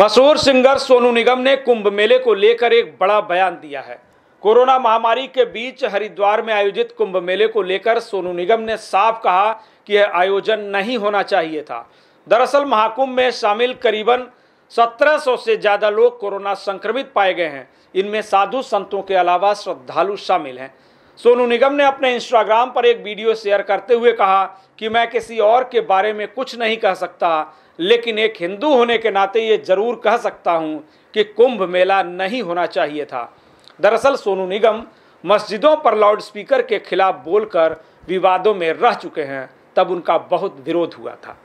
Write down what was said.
मशहूर सिंगर सोनू निगम ने कुंभ मेले को लेकर एक बड़ा बयान दिया है कोरोना महामारी के बीच हरिद्वार में आयोजित कुंभ मेले को लेकर सोनू निगम ने साफ कहा कि यह आयोजन नहीं होना चाहिए था दरअसल महाकुंभ में शामिल करीबन 1700 से ज़्यादा लोग कोरोना संक्रमित पाए गए हैं इनमें साधु संतों के अलावा श्रद्धालु शामिल हैं सोनू निगम ने अपने इंस्टाग्राम पर एक वीडियो शेयर करते हुए कहा कि मैं किसी और के बारे में कुछ नहीं कह सकता लेकिन एक हिंदू होने के नाते ये जरूर कह सकता हूँ कि कुंभ मेला नहीं होना चाहिए था दरअसल सोनू निगम मस्जिदों पर लाउड स्पीकर के खिलाफ बोलकर विवादों में रह चुके हैं तब उनका बहुत विरोध हुआ था